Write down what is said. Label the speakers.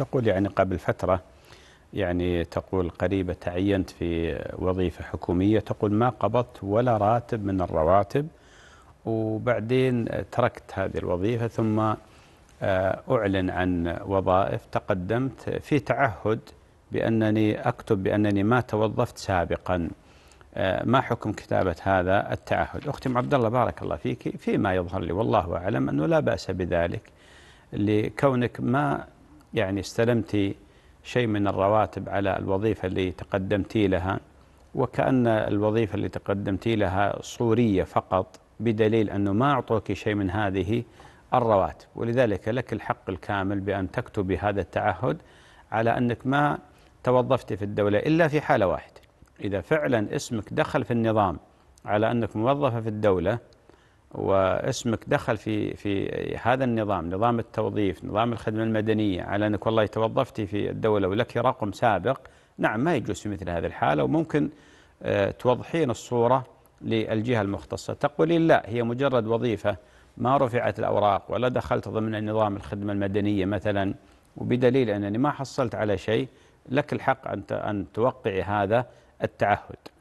Speaker 1: تقول يعني قبل فترة يعني تقول قريبة تعينت في وظيفة حكومية تقول ما قبضت ولا راتب من الرواتب وبعدين تركت هذه الوظيفة ثم آه، أعلن عن وظائف تقدمت في تعهد بأنني أكتب بأنني ما توظفت سابقا آه، ما حكم كتابة هذا التعهد أختي أم عبد الله بارك الله فيك فيما يظهر لي والله أعلم أنه لا بأس بذلك لكونك ما يعني استلمت شيء من الرواتب على الوظيفة اللي تقدمتي لها وكأن الوظيفة اللي تقدمتي لها صورية فقط بدليل أنه ما أعطوك شيء من هذه الرواتب ولذلك لك الحق الكامل بأن تكتب هذا التعهد على أنك ما توظفت في الدولة إلا في حالة واحدة إذا فعلا اسمك دخل في النظام على أنك موظفة في الدولة واسمك دخل في في هذا النظام نظام التوظيف نظام الخدمة المدنية على أنك والله توظفتي في الدولة ولك رقم سابق نعم ما يجوز في مثل هذه الحالة وممكن آه، توضحين الصورة للجهة المختصة تقولين لا هي مجرد وظيفة ما رفعت الأوراق ولا دخلت ضمن نظام الخدمة المدنية مثلا وبدليل أنني ما حصلت على شيء لك الحق أن أن توقعي هذا التعهد